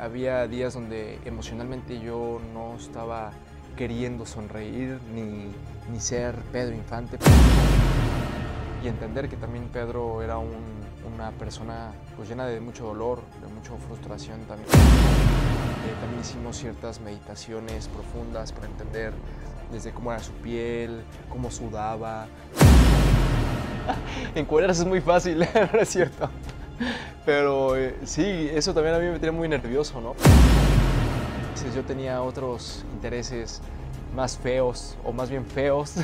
había días donde emocionalmente yo no estaba queriendo sonreír ni, ser Pedro Infante. Y entender que también Pedro era una persona pues, llena de mucho dolor, de mucha frustración también. Eh, también hicimos ciertas meditaciones profundas para entender desde cómo era su piel, cómo sudaba. Encuadrarse es muy fácil, ¿no es cierto? Pero eh, sí, eso también a mí me tenía muy nervioso, ¿no? Entonces, yo tenía otros intereses más feos, o más bien feos,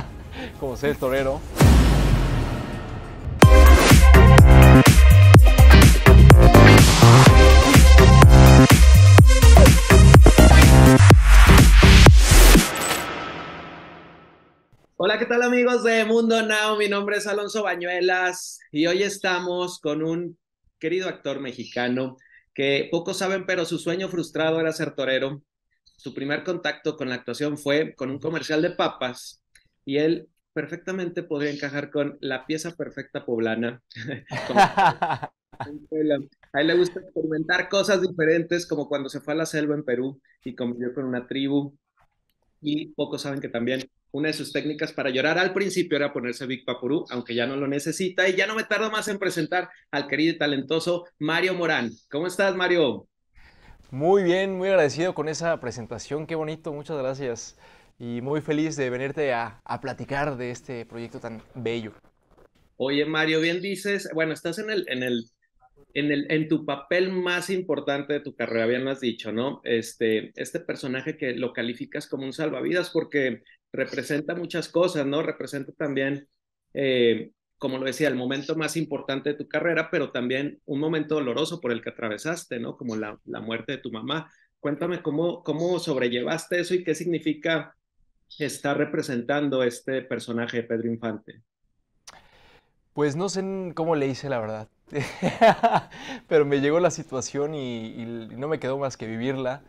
como ser torero. Hola, ¿qué tal amigos de Mundo Now? Mi nombre es Alonso Bañuelas y hoy estamos con un querido actor mexicano que pocos saben, pero su sueño frustrado era ser torero. Su primer contacto con la actuación fue con un comercial de papas y él perfectamente podría encajar con la pieza perfecta poblana. A él le gusta experimentar cosas diferentes, como cuando se fue a la selva en Perú y convivió con una tribu. Y pocos saben que también una de sus técnicas para llorar al principio era ponerse Big Papurú, aunque ya no lo necesita. Y ya no me tardo más en presentar al querido y talentoso Mario Morán. ¿Cómo estás, Mario? Muy bien, muy agradecido con esa presentación. Qué bonito, muchas gracias. Y muy feliz de venirte a, platicar de este proyecto tan bello. Oye, Mario, bien dices, bueno, estás en el, en el en, el, en, tu papel más importante de tu carrera, bien lo has dicho, ¿no? Este, este personaje que lo calificas como un salvavidas, porque representa muchas cosas, ¿no? Representa también, eh, como lo decía, el momento más importante de tu carrera, pero también un momento doloroso por el que atravesaste, ¿no? Como la, muerte de tu mamá. Cuéntame cómo, cómo sobrellevaste eso y qué significa estar representando este personaje de Pedro Infante. Pues no sé cómo le hice, la verdad. pero me llegó la situación y, no me quedó más que vivirla,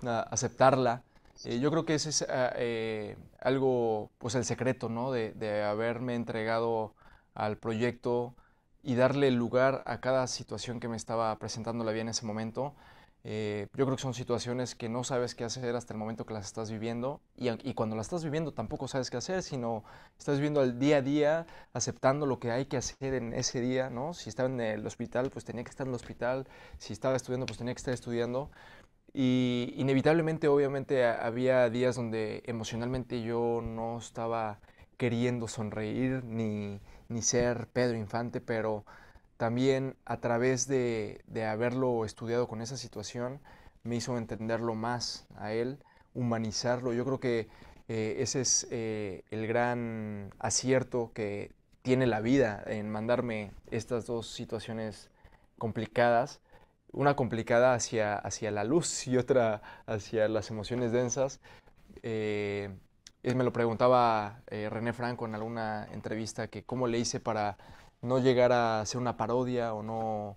aceptarla. Eh, yo creo que ese es ah, eh, algo, pues el secreto, ¿no? De, haberme entregado al proyecto y darle lugar a cada situación que me estaba presentando la vida en ese momento. Eh, yo creo que son situaciones que no sabes qué hacer hasta el momento que las estás viviendo y, y, cuando las estás viviendo tampoco sabes qué hacer, sino estás viviendo al día a día, aceptando lo que hay que hacer en ese día, ¿no? Si estaba en el hospital, pues tenía que estar en el hospital, si estaba estudiando, pues tenía que estar estudiando. Y inevitablemente, obviamente, había días donde emocionalmente yo no estaba queriendo sonreír ni, ser Pedro Infante, pero también a través de, haberlo estudiado con esa situación me hizo entenderlo más a él, humanizarlo. Yo creo que eh, ese es eh, el gran acierto que tiene la vida en mandarme estas dos situaciones complicadas una complicada hacia, hacia la luz y otra hacia las emociones densas. Eh, me lo preguntaba eh, René Franco en alguna entrevista, que cómo le hice para no llegar a ser una parodia o no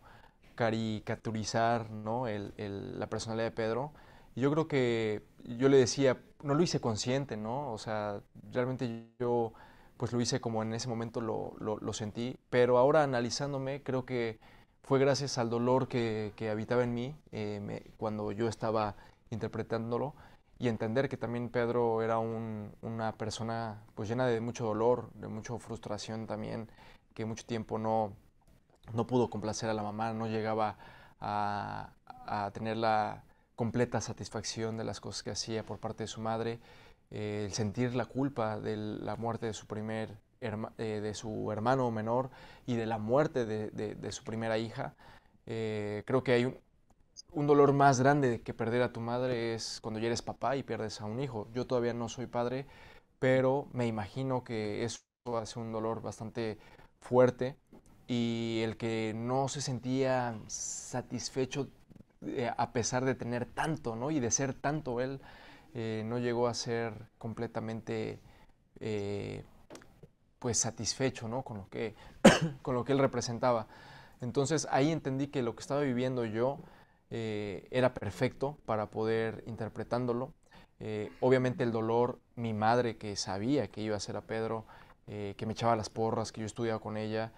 caricaturizar ¿no? El, la personalidad de Pedro. yo creo que yo le decía, no lo hice consciente, ¿no? O sea, realmente yo pues lo hice como en ese momento lo sentí, pero ahora analizándome creo que fue gracias al dolor que, habitaba en mí eh, cuando yo estaba interpretándolo y entender que también Pedro era una persona pues llena de mucho dolor, de mucha frustración también, que mucho tiempo no, no pudo complacer a la mamá, no llegaba a, tener la completa satisfacción de las cosas que hacía por parte de su madre, eh, el sentir la culpa de la muerte de su primer eh, de su hermano menor y de la muerte de, su primera hija. Eh, creo que hay un, dolor más grande que perder a tu madre es cuando ya eres papá y pierdes a un hijo. Yo todavía no soy padre, pero me imagino que eso hace un dolor bastante fuerte y el que no se sentía satisfecho eh, a pesar de tener tanto, ¿no? Y de ser tanto él, no llegó a ser completamente pues satisfecho, ¿no? Con lo que, con lo que él representaba. Entonces ahí entendí que lo que estaba viviendo yo eh, era perfecto para poder interpretándolo. Eh, obviamente el dolor, mi madre que sabía que iba a ser a Pedro, eh, que me echaba las porras, que yo estudiaba con ella,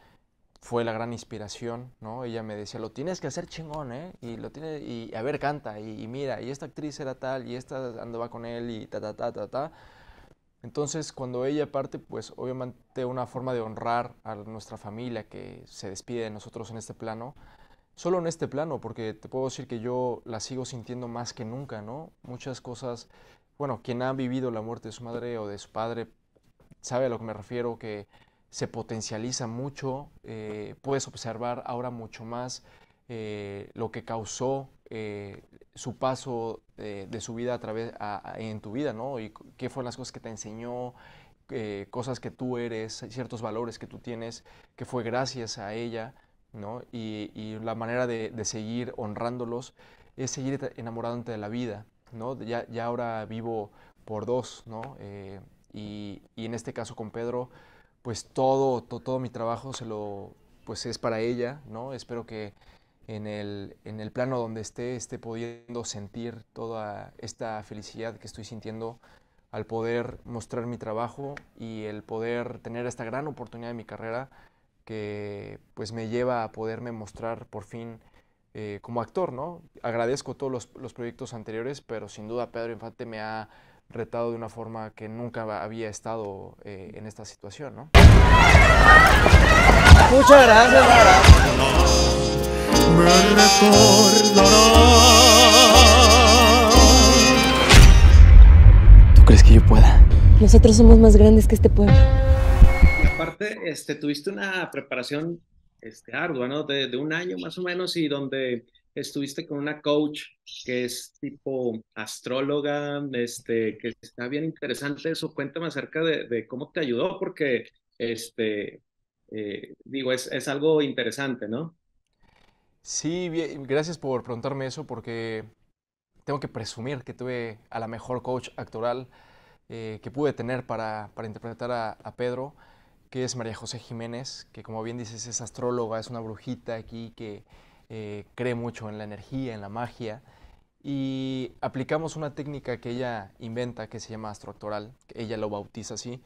fue la gran inspiración, ¿no? Ella me decía, lo tienes que hacer chingón, Y lo tiene y a ver, canta, y, y mira, y esta actriz era tal, y esta andaba con él, y ta, ta, ta, ta, ta. Entonces, cuando ella parte, pues obviamente una forma de honrar a nuestra familia que se despide de nosotros en este plano, solo en este plano, porque te puedo decir que yo la sigo sintiendo más que nunca, ¿no? Muchas cosas, bueno, quien ha vivido la muerte de su madre o de su padre sabe a lo que me refiero, que se potencializa mucho, eh, puedes observar ahora mucho más eh, lo que causó eh, su paso eh, de su vida a través en tu vida, ¿no? Y qué fueron las cosas que te enseñó, cosas que tú eres, ciertos valores que tú tienes, que fue gracias a ella, ¿no? Y, la manera de, seguir honrándolos es seguir enamorándote de la vida, ¿no? Ya, ahora vivo por dos, ¿no? Y, en este caso con Pedro, pues todo, todo, mi trabajo se lo, pues es para ella, ¿no? Espero que, en el, en el plano donde esté, esté pudiendo sentir toda esta felicidad que estoy sintiendo al poder mostrar mi trabajo y el poder tener esta gran oportunidad de mi carrera que pues me lleva a poderme mostrar por fin eh, como actor, ¿no? Agradezco todos los, los, proyectos anteriores, pero sin duda Pedro Infante me ha retado de una forma que nunca había estado eh, en esta situación, ¿no? Muchas gracias. ¿Tú crees que yo pueda? Nosotros somos más grandes que este pueblo. aparte, este, tuviste una preparación este, ardua, ¿no? De, un año más o menos y donde estuviste con una coach que es tipo astróloga, este, que está bien interesante eso. Cuéntame acerca de, cómo te ayudó, porque, este, eh, digo, es, algo interesante, ¿no? Sí, bien, gracias por preguntarme eso porque tengo que presumir que tuve a la mejor coach actoral eh, que pude tener para, interpretar a, Pedro, que es María José Jiménez, que como bien dices es astróloga, es una brujita aquí que eh, cree mucho en la energía, en la magia, y aplicamos una técnica que ella inventa que se llama astroactoral, que ella lo bautiza así,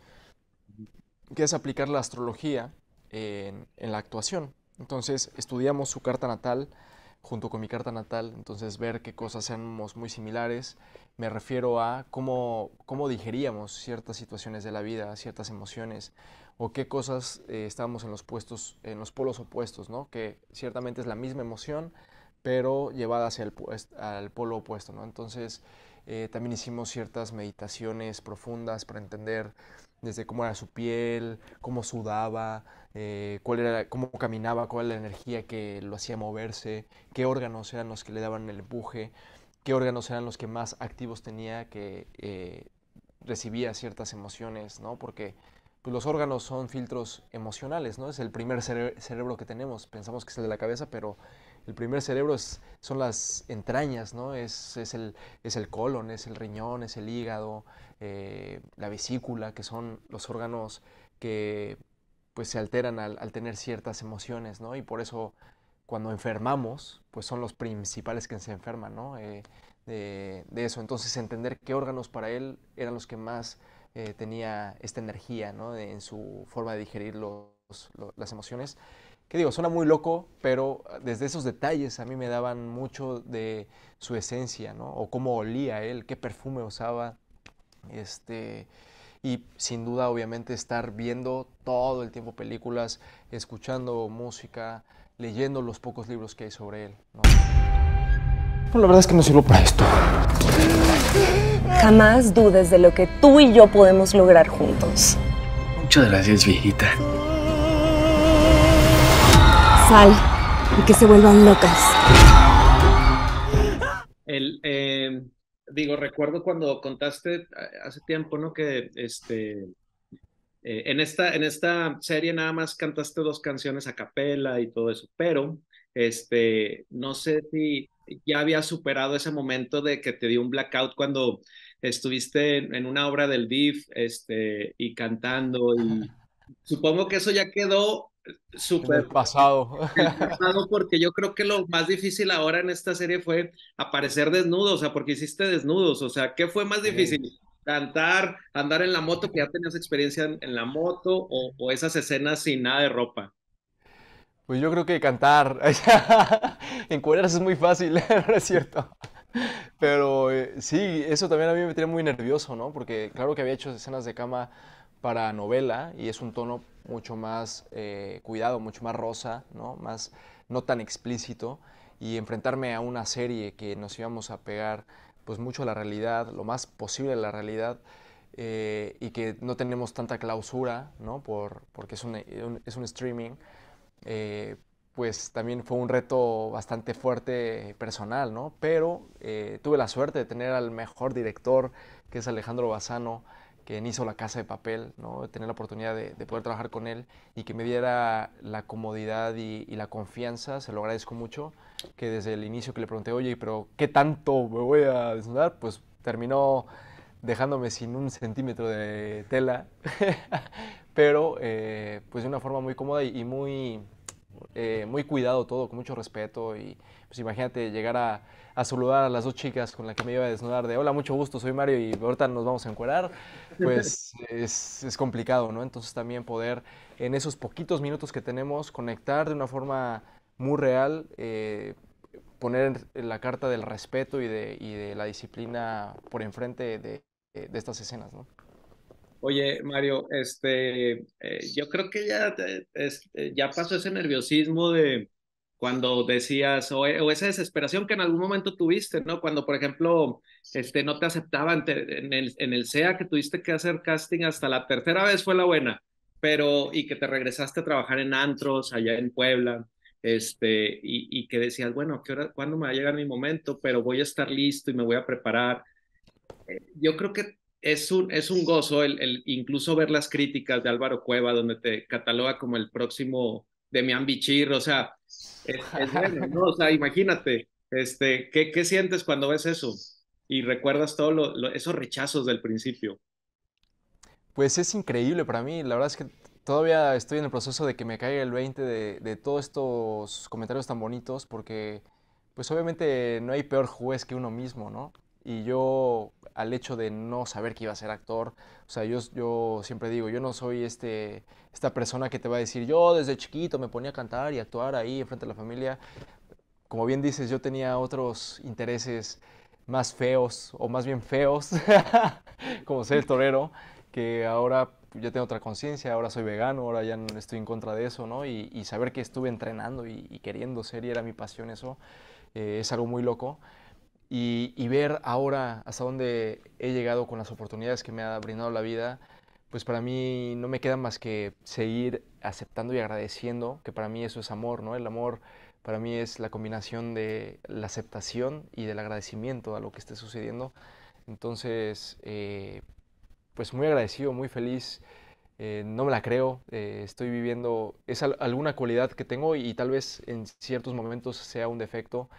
que es aplicar la astrología en la actuación. Entonces estudiamos su carta natal junto con mi carta natal, entonces ver qué cosas seamos muy similares. Me refiero a cómo, cómo digeríamos ciertas situaciones de la vida, ciertas emociones, o qué cosas eh, estábamos en los puestos, en los polos opuestos, ¿no? Que ciertamente es la misma emoción, pero llevada hacia el pues, al polo opuesto, ¿no? Entonces eh, también hicimos ciertas meditaciones profundas para entender desde cómo era su piel, cómo sudaba, eh, cuál era, cómo caminaba, cuál era la energía que lo hacía moverse, qué órganos eran los que le daban el empuje, qué órganos eran los que más activos tenía, que eh, recibía ciertas emociones, ¿no? Porque pues, los órganos son filtros emocionales, ¿no? Es el primer cerebro que tenemos, pensamos que es el de la cabeza, pero el primer cerebro son las entrañas, Es, el, colon, es el riñón, es el hígado, eh, la vesícula, que son los órganos que pues se alteran al, tener ciertas emociones, ¿no? Y por eso cuando enfermamos, pues son los principales que se enferman, eh, de, eso. Entonces entender qué órganos para él eran los que más eh, tenía esta energía, en su forma de digerir las emociones que digo, suena muy loco, pero ah, desde esos detalles a mí me daban mucho de su esencia, ¿no? O cómo olía él, qué perfume usaba, este... Y sin duda, obviamente, estar viendo todo el tiempo películas, escuchando música, leyendo los pocos libros que hay sobre él. ¿no? la verdad es que no sirvo para esto. Jamás dudes de lo que tú y yo podemos lograr juntos. Muchas gracias, viejita y que se vuelvan locas. El, em, digo, recuerdo cuando contaste eh, hace tiempo, ¿no? Que este, eh, en, esta, en esta serie nada más cantaste dos canciones a capela y todo eso, pero este, no sé si ya había superado ese momento de que te dio un blackout cuando estuviste en, una obra del DIF este, y cantando y supongo que eso ya quedó super Pasado. porque yo creo que lo más difícil ahora en esta serie fue aparecer desnudo, o sea, porque hiciste desnudos, o sea, ¿qué fue más difícil? ¿Cantar, andar en la moto, que ya tenías experiencia en, la moto, o, esas escenas sin nada de ropa? Pues yo creo que cantar. Encuadrarse es muy fácil, ¿no es cierto? Pero eh, sí, eso también a mí me tenía muy nervioso, ¿no? Porque claro que había hecho escenas de cama para novela y es un tono mucho más eh, cuidado, mucho más rosa, ¿no? Más, no tan explícito y enfrentarme a una serie que nos íbamos a pegar pues mucho a la realidad, lo más posible a la realidad eh, y que no tenemos tanta clausura, porque es un, streaming, eh, pues también fue un reto bastante fuerte personal, Pero tuve la suerte de tener al mejor director, que es Alejandro Bazano, que hizo la casa de papel, ¿no? tener la oportunidad de, poder trabajar con él y que me diera la comodidad y, la confianza, se lo agradezco mucho, que desde el inicio que le pregunté, oye, pero ¿qué tanto me voy a desnudar? Pues terminó dejándome sin un centímetro de tela, pero eh, pues de una forma muy cómoda y, y muy eh, muy cuidado todo, con mucho respeto. Y pues imagínate llegar a, saludar a las dos chicas con las que me iba a desnudar de hola, mucho gusto, soy Mario y ahorita nos vamos a encuerar. Pues es, complicado, ¿no? Entonces también poder en esos poquitos minutos que tenemos conectar de una forma muy real. Eh, poner la carta del respeto y de, la disciplina por enfrente de estas escenas, ¿no? Oye, Mario, este, eh, yo creo que ya, este, ya pasó ese nerviosismo de cuando decías, eh, o, esa desesperación que en algún momento tuviste, ¿no? Cuando, por ejemplo, este, no te aceptaban en, el, en el SEA que tuviste que hacer casting hasta la tercera vez fue la buena, pero, y que te regresaste a trabajar en antros allá en Puebla, este, y, que decías, bueno, ¿qué hora, ¿cuándo me va a llegar mi momento? Pero voy a estar listo y me voy a preparar. yo creo que es un, es un gozo el, incluso ver las críticas de Álvaro Cueva, donde te cataloga como el próximo de Mian Bichir, o sea, es, O sea, imagínate, este, ¿qué, sientes cuando ves eso? Y recuerdas todos esos rechazos del principio. Pues es increíble para mí, la verdad es que todavía estoy en el proceso de que me caiga el 20 de, de todos estos comentarios tan bonitos, porque pues obviamente no hay peor juez que uno mismo, ¿no? Y yo, al hecho de no saber que iba a ser actor, o sea, yo, yo siempre digo, yo no soy este, esta persona que te va a decir, yo desde chiquito me ponía a cantar y actuar ahí enfrente de la familia. Como bien dices, yo tenía otros intereses más feos, o más bien feos, como ser torero, que ahora ya tengo otra conciencia, ahora soy vegano, ahora ya no estoy en contra de eso, ¿no? Y, saber que estuve entrenando y, queriendo ser y era mi pasión eso, eh, es algo muy loco y, ver ahora hasta dónde he llegado con las oportunidades que me ha brindado la vida, pues para mí no me queda más que seguir aceptando y agradeciendo, que para mí eso es amor, ¿no? El amor para mí es la combinación de la aceptación y del agradecimiento a lo que esté sucediendo. Entonces, eh, pues muy agradecido, muy feliz. Eh, no me la creo, eh, estoy viviendo, es alguna cualidad que tengo y tal vez en ciertos momentos sea un defecto,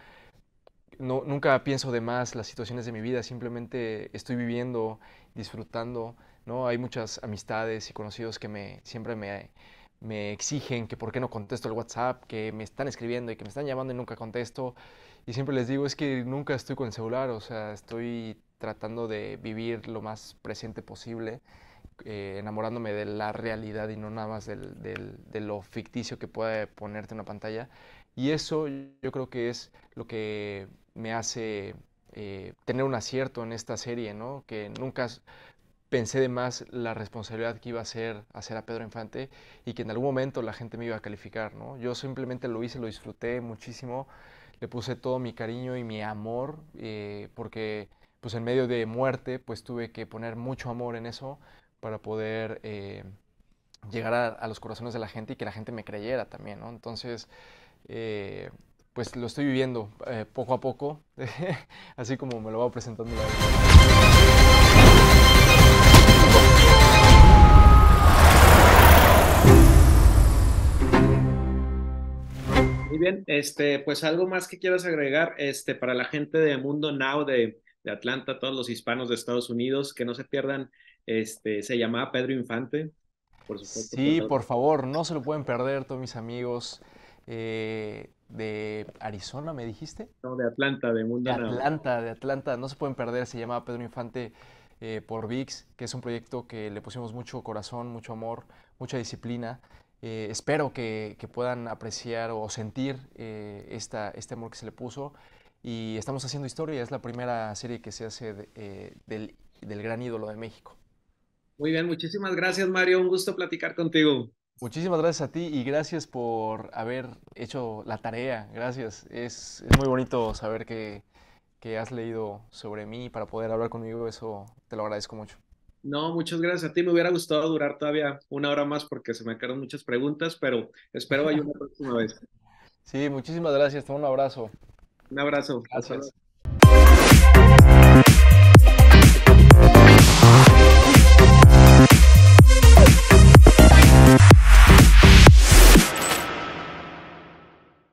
no, nunca pienso de más las situaciones de mi vida, simplemente estoy viviendo, disfrutando, ¿no? Hay muchas amistades y conocidos que me, siempre me, me exigen que por qué no contesto el WhatsApp, que me están escribiendo y que me están llamando y nunca contesto. Y siempre les digo, es que nunca estoy con el celular, o sea, estoy tratando de vivir lo más presente posible, eh, enamorándome de la realidad y no nada más del, del, de lo ficticio que puede ponerte una pantalla. Y eso yo creo que es lo que me hace eh, tener un acierto en esta serie, ¿no? Que nunca pensé de más la responsabilidad que iba a ser hacer a Pedro Infante y que en algún momento la gente me iba a calificar, ¿no? Yo simplemente lo hice, lo disfruté muchísimo, le puse todo mi cariño y mi amor, eh, porque pues en medio de muerte, pues tuve que poner mucho amor en eso para poder eh, llegar a, los corazones de la gente y que la gente me creyera también, ¿no? Entonces, pues lo estoy viviendo eh, poco a poco, así como me lo va presentando la Muy bien, este, pues algo más que quieras agregar este, para la gente de Mundo Now de, Atlanta, todos los hispanos de Estados Unidos, que no se pierdan, este, se llamaba Pedro Infante, por supuesto. Sí, pues, por favor, no se lo pueden perder, todos mis amigos. Eh, de Arizona, me dijiste. No, de Atlanta, de Mundo. De Atlanta, de Atlanta, no se pueden perder, se llama Pedro Infante eh, por VIX, que es un proyecto que le pusimos mucho corazón, mucho amor, mucha disciplina. Eh, espero que, puedan apreciar o sentir eh, esta, este amor que se le puso. Y estamos haciendo historia, es la primera serie que se hace del, del gran ídolo de México. Muy bien, muchísimas gracias Mario, un gusto platicar contigo. Muchísimas gracias a ti y gracias por haber hecho la tarea. Gracias. Es, muy bonito saber que, has leído sobre mí para poder hablar conmigo. Eso te lo agradezco mucho. No, muchas gracias a ti. Me hubiera gustado durar todavía una hora más porque se me quedaron muchas preguntas, pero espero hay una próxima vez. Sí, muchísimas gracias. Te un abrazo. Un abrazo. Gracias.